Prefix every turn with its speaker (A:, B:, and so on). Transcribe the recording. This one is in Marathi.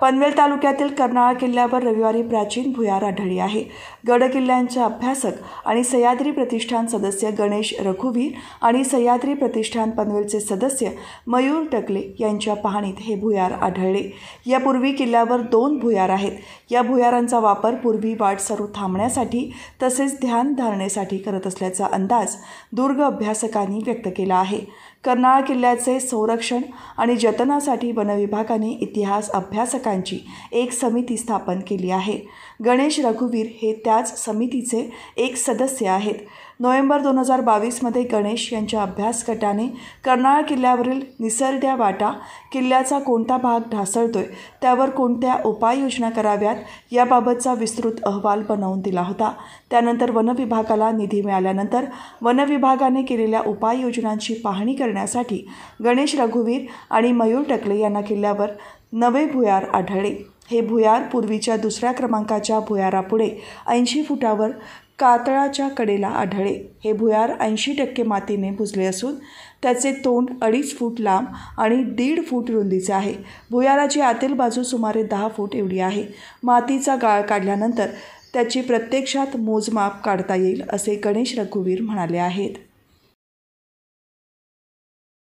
A: पनवेल तालुक्यातील कर्नाळा किल्ल्यावर रविवारी प्राचीन भुयार आढळली आहे गड किल्ल्यांच्या अभ्यासक आणि सह्याद्री प्रतिष्ठान सदस्य गणेश रघुवीर आणि सह्याद्री प्रतिष्ठान पनवेलचे सदस्य मयूर टकले यांच्या पाहणीत हे भुयार आढळले यापूर्वी किल्ल्यावर दोन भुयार आहेत या भुयारांचा वापर पूर्वी वाट सरू थांबण्यासाठी तसेच ध्यान धारणेसाठी करत असल्याचा अंदाज दुर्ग अभ्यासकांनी व्यक्त केला आहे कर्नाळ किल्ल्याचे संरक्षण आणि जतनासाठी वनविभागाने इतिहास अभ्यासकांची एक समिती स्थापन केली आहे गणेश रघुवीर हे त्याच समितीचे एक सदस्य आहेत नोव्हेंबर दोन हजार बावीसमध्ये गणेश यांच्या अभ्यास गटाने कर्नाळा किल्ल्यावरील निसरड्या वाटा किल्ल्याचा कोणता भाग ढासळतोय त्यावर कोणत्या उपाययोजना कराव्यात याबाबतचा विस्तृत अहवाल बनवून दिला होता त्यानंतर वनविभागाला निधी मिळाल्यानंतर वनविभागाने केलेल्या उपाययोजनांची पाहणी करण्यासाठी गणेश रघुवीर आणि मयूर टकले यांना किल्ल्यावर नवे भुयार आढळले हे भुयार पूर्वीच्या दुसऱ्या क्रमांकाच्या भुयारापुढे ऐंशी फुटावर कातळाच्या कडेला आढळे हे भुयार ऐंशी टक्के मातीने भुजले असून त्याचे तोंड अडीच फूट लांब आणि दीड फूट रुंदीचे आहे भुयाराची आतील बाजू सुमारे दहा फूट एवढी आहे मातीचा गाळ काढल्यानंतर त्याची प्रत्यक्षात मोजमाप काढता येईल असे गणेश रघुवीर म्हणाले आहेत